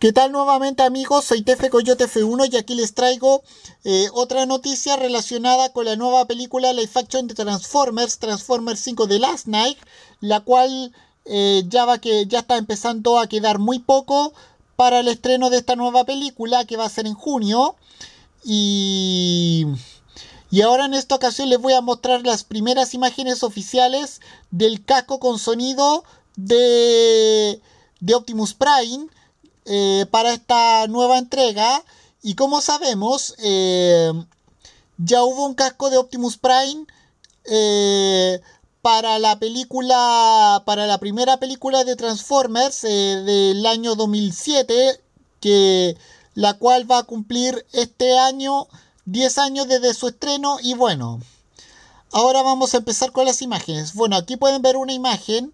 ¿Qué tal nuevamente amigos? Soy Tefe Coyote F1 y aquí les traigo eh, otra noticia relacionada con la nueva película Life Action de Transformers, Transformers 5 de Last Night, la cual eh, ya, va que, ya está empezando a quedar muy poco para el estreno de esta nueva película que va a ser en junio. Y, y ahora en esta ocasión les voy a mostrar las primeras imágenes oficiales del casco con sonido de, de Optimus Prime eh, para esta nueva entrega. Y como sabemos, eh, ya hubo un casco de Optimus Prime eh, para la película, para la primera película de Transformers del año 2007, que, la cual va a cumplir este año 10 años desde su estreno. Y bueno, ahora vamos a empezar con las imágenes. Bueno, aquí pueden ver una imagen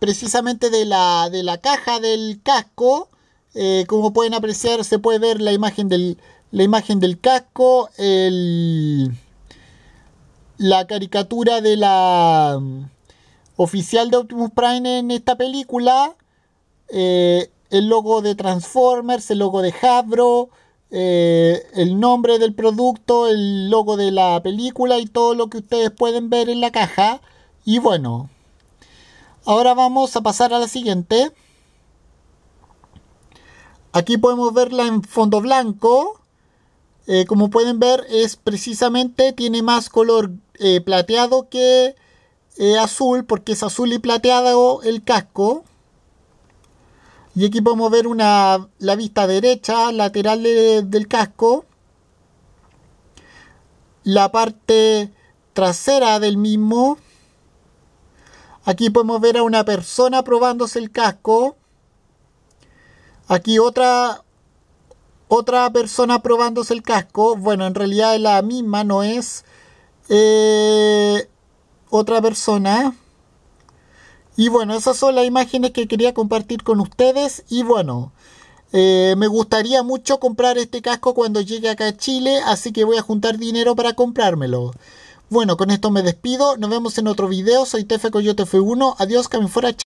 precisamente de la, de la caja del casco eh, como pueden apreciar, se puede ver la imagen del, la imagen del casco, la caricatura de la mm, oficial de Optimus Prime en esta película, eh, el logo de Transformers, el logo de Hasbro, eh, el nombre del producto, el logo de la película y todo lo que ustedes pueden ver en la caja. Y bueno, ahora vamos a pasar a la siguiente. Aquí podemos verla en fondo blanco. Eh, como pueden ver es precisamente tiene más color eh, plateado que eh, azul porque es azul y plateado el casco. Y aquí podemos ver una, la vista derecha, lateral del casco. La parte trasera del mismo. Aquí podemos ver a una persona probándose el casco. Aquí otra, otra persona probándose el casco. Bueno, en realidad es la misma, no es eh, otra persona. Y bueno, esas son las imágenes que quería compartir con ustedes. Y bueno, eh, me gustaría mucho comprar este casco cuando llegue acá a Chile, así que voy a juntar dinero para comprármelo. Bueno, con esto me despido. Nos vemos en otro video. Soy Tefe Coyote F1. Adiós, que me fuera.